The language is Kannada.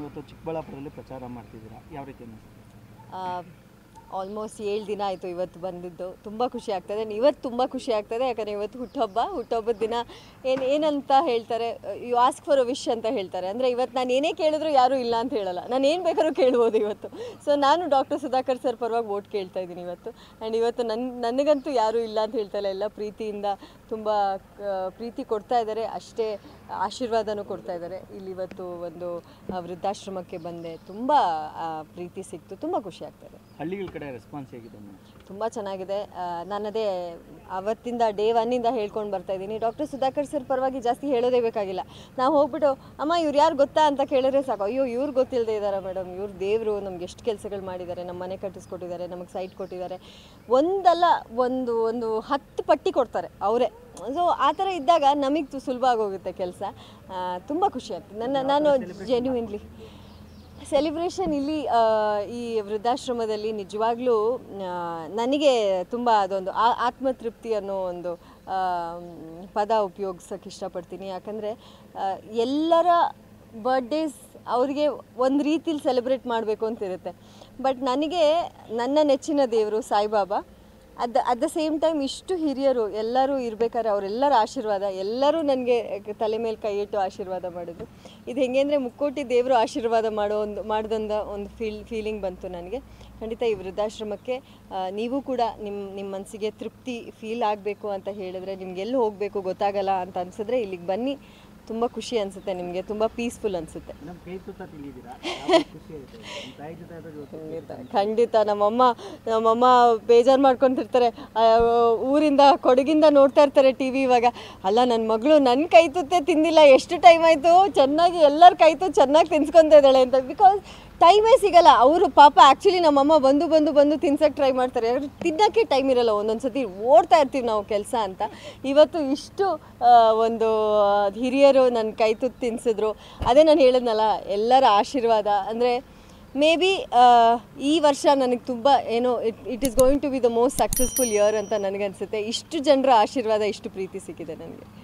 ಇವತ್ತು ಚಿಕ್ಕಬಳ್ಳಾಪುರದಲ್ಲಿ ಪ್ರಚಾರ ಮಾಡ್ತಿದ್ದೀರಾ ಯಾವ ರೀತಿ ಆಲ್ಮೋಸ್ಟ್ ಏಳು ದಿನ ಆಯಿತು ಇವತ್ತು ಬಂದಿದ್ದು ತುಂಬ ಖುಷಿ ಆಗ್ತದೆ ಇವತ್ತು ತುಂಬ ಖುಷಿ ಆಗ್ತದೆ ಯಾಕಂದರೆ ಇವತ್ತು ಹುಟ್ಟುಹಬ್ಬ ಹುಟ್ಟುಹಬ್ಬದ ದಿನ ಏನು ಏನಂತ ಹೇಳ್ತಾರೆ you ask for a wish ಅಂತ ಹೇಳ್ತಾರೆ ಅಂದರೆ ಇವತ್ತು ನಾನು ಏನೇ ಕೇಳಿದ್ರು ಯಾರೂ ಇಲ್ಲ ಅಂತ ಹೇಳಲ್ಲ ನಾನು ಏನು ಬೇಕಾದ್ರೂ ಕೇಳ್ಬೋದು ಇವತ್ತು ಸೊ ನಾನು ಡಾಕ್ಟರ್ ಸುಧಾಕರ್ ಸರ್ ಪರವಾಗಿ ಓಟ್ ಕೇಳ್ತಾ ಇದ್ದೀನಿ ಇವತ್ತು ಆ್ಯಂಡ್ ಇವತ್ತು ನನ್ನ ನನಗಂತೂ ಯಾರೂ ಇಲ್ಲ ಅಂತ ಇಲ್ಲ ಎಲ್ಲ ಪ್ರೀತಿಯಿಂದ ತುಂಬ ಪ್ರೀತಿ ಕೊಡ್ತಾ ಇದ್ದಾರೆ ಅಷ್ಟೇ ಆಶೀರ್ವಾದನೂ ಕೊಡ್ತಾ ಇದ್ದಾರೆ ಇಲ್ಲಿ ಇವತ್ತು ಒಂದು ವೃದ್ಧಾಶ್ರಮಕ್ಕೆ ಬಂದೆ ತುಂಬ ಪ್ರೀತಿ ಸಿಕ್ತು ತುಂಬ ಖುಷಿ ಆಗ್ತದೆ ಹಳ್ಳಿಗಳ ಕಡೆ ರೆಸ್ಪಾನ್ಸ್ ತುಂಬ ಚೆನ್ನಾಗಿದೆ ನಾನದೇ ಅವತ್ತಿಂದ ಡೇ ಒನ್ನಿಂದ ಹೇಳ್ಕೊಂಡು ಬರ್ತಾ ಇದ್ದೀನಿ ಡಾಕ್ಟರ್ ಸುಧಾಕರ್ ಸರ್ ಪರವಾಗಿ ಜಾಸ್ತಿ ಹೇಳೋದೇ ಬೇಕಾಗಿಲ್ಲ ನಾವು ಹೋಗ್ಬಿಟ್ಟು ಅಮ್ಮ ಇವ್ರು ಯಾರು ಗೊತ್ತಾ ಅಂತ ಕೇಳಿದ್ರೆ ಸಾಕು ಅಯ್ಯೋ ಇವ್ರು ಗೊತ್ತಿಲ್ಲದೆ ಇದ್ದಾರೆ ಮೇಡಮ್ ಇವ್ರು ದೇವರು ನಮ್ಗೆ ಎಷ್ಟು ಕೆಲಸಗಳು ಮಾಡಿದ್ದಾರೆ ನಮ್ಮ ಮನೆ ಕಟ್ಟಿಸ್ಕೊಟ್ಟಿದ್ದಾರೆ ನಮಗೆ ಸೈಟ್ ಕೊಟ್ಟಿದ್ದಾರೆ ಒಂದಲ್ಲ ಒಂದು ಒಂದು ಹತ್ತು ಪಟ್ಟಿ ಕೊಡ್ತಾರೆ ಅವರೇ ಸೊ ಆ ಥರ ಇದ್ದಾಗ ನಮಗೆ ಸುಲಭ ಆಗೋಗುತ್ತೆ ಕೆಲಸ ತುಂಬ ಖುಷಿ ಆಗ್ತದೆ ನನ್ನ ನಾನು ಜೆನ್ಯೂನ್ಲಿ ಸೆಲೆಬ್ರೇಷನ್ ಇಲ್ಲಿ ಈ ವೃದ್ಧಾಶ್ರಮದಲ್ಲಿ ನಿಜವಾಗ್ಲೂ ನನಗೆ ತುಂಬ ಅದೊಂದು ಆತ್ಮತೃಪ್ತಿ ಅನ್ನೋ ಒಂದು ಪದ ಉಪಯೋಗಿಸೋಕೆ ಇಷ್ಟಪಡ್ತೀನಿ ಯಾಕಂದರೆ ಎಲ್ಲರ ಬರ್ಡೇಸ್ ಅವರಿಗೆ ಒಂದು ರೀತಿಲಿ ಸೆಲೆಬ್ರೇಟ್ ಮಾಡಬೇಕು ಅಂತಿರುತ್ತೆ ಬಟ್ ನನಗೆ ನನ್ನ ನೆಚ್ಚಿನ ದೇವರು ಸಾಯಿಬಾಬಾ ಅದು ಅಟ್ ದ ಸೇಮ್ ಟೈಮ್ ಇಷ್ಟು ಹಿರಿಯರು ಎಲ್ಲರೂ ಇರಬೇಕಾದ್ರೆ ಅವರೆಲ್ಲರ ಆಶೀರ್ವಾದ ಎಲ್ಲರೂ ನನಗೆ ತಲೆ ಮೇಲೆ ಕೈಯಿಟ್ಟು ಆಶೀರ್ವಾದ ಮಾಡೋದು ಇದು ಹೆಂಗೆ ಅಂದರೆ ಮುಕ್ಕೋಟಿ ದೇವರು ಆಶೀರ್ವಾದ ಮಾಡೋ ಒಂದು ಮಾಡ್ದಂಥ ಒಂದು ಫೀಲ್ ಫೀಲಿಂಗ್ ಬಂತು ನನಗೆ ಖಂಡಿತ ಈ ವೃದ್ಧಾಶ್ರಮಕ್ಕೆ ನೀವು ಕೂಡ ನಿಮ್ಮ ನಿಮ್ಮ ಮನಸ್ಸಿಗೆ ತೃಪ್ತಿ ಫೀಲ್ ಆಗಬೇಕು ಅಂತ ಹೇಳಿದ್ರೆ ನಿಮ್ಗೆ ಎಲ್ಲಿ ಹೋಗಬೇಕು ಗೊತ್ತಾಗಲ್ಲ ಅಂತ ಅನಿಸಿದ್ರೆ ಇಲ್ಲಿಗೆ ಬನ್ನಿ ತುಂಬ ಖುಷಿ ಅನ್ಸುತ್ತೆ ನಿಮಗೆ ತುಂಬಾ ಪೀಸ್ಫುಲ್ ಅನ್ಸುತ್ತೆ ಖಂಡಿತ ನಮ್ಮಮ್ಮ ನಮ್ಮಮ್ಮ ಬೇಜಾರು ಮಾಡ್ಕೊಂತಿರ್ತಾರೆ ಊರಿಂದ ಕೊಡಗಿಂದ ನೋಡ್ತಾ ಇರ್ತಾರೆ ಟಿ ವಿ ಇವಾಗ ಅಲ್ಲ ನನ್ನ ಮಗಳು ನನ್ನ ಕೈ ತುತ್ತೆ ತಿಂದಿಲ್ಲ ಎಷ್ಟು ಟೈಮ್ ಆಯಿತು ಚೆನ್ನಾಗಿ ಎಲ್ಲರ ಕೈ ಚೆನ್ನಾಗಿ ತಿನ್ಸ್ಕೊಂತ ಇದ್ದಾಳೆ ಅಂತ ಬಿಕಾಸ್ ಟೈಮೇ ಸಿಗಲ್ಲ ಅವರು ಪಾಪ ಆ್ಯಕ್ಚುಲಿ ನಮ್ಮಮ್ಮ ಬಂದು ಬಂದು ಬಂದು ತಿನ್ಸಕ್ಕೆ ಟ್ರೈ ಮಾಡ್ತಾರೆ ತಿನ್ನೋಕ್ಕೆ ಟೈಮ್ ಇರಲ್ಲ ಒಂದೊಂದು ಓಡ್ತಾ ಇರ್ತೀವಿ ನಾವು ಕೆಲಸ ಅಂತ ಇವತ್ತು ಇಷ್ಟು ಒಂದು ಹಿರಿಯರು ನನ್ನ ಕೈ ತುತ್ತು ತಿನ್ಸಿದ್ರು ಅದೇ ನಾನು ಹೇಳಿದ್ನಲ್ಲ ಎಲ್ಲರ ಆಶೀರ್ವಾದ ಅಂದರೆ ಮೇ ಬಿ ಈ ವರ್ಷ ನನಗೆ ತುಂಬ ಏನೋ it it is going to be the most successful year ಅಂತ ನನಗನ್ಸುತ್ತೆ ಇಷ್ಟು ಜನರ ಆಶೀರ್ವಾದ ಇಷ್ಟು ಪ್ರೀತಿ ಸಿಕ್ಕಿದೆ ನನಗೆ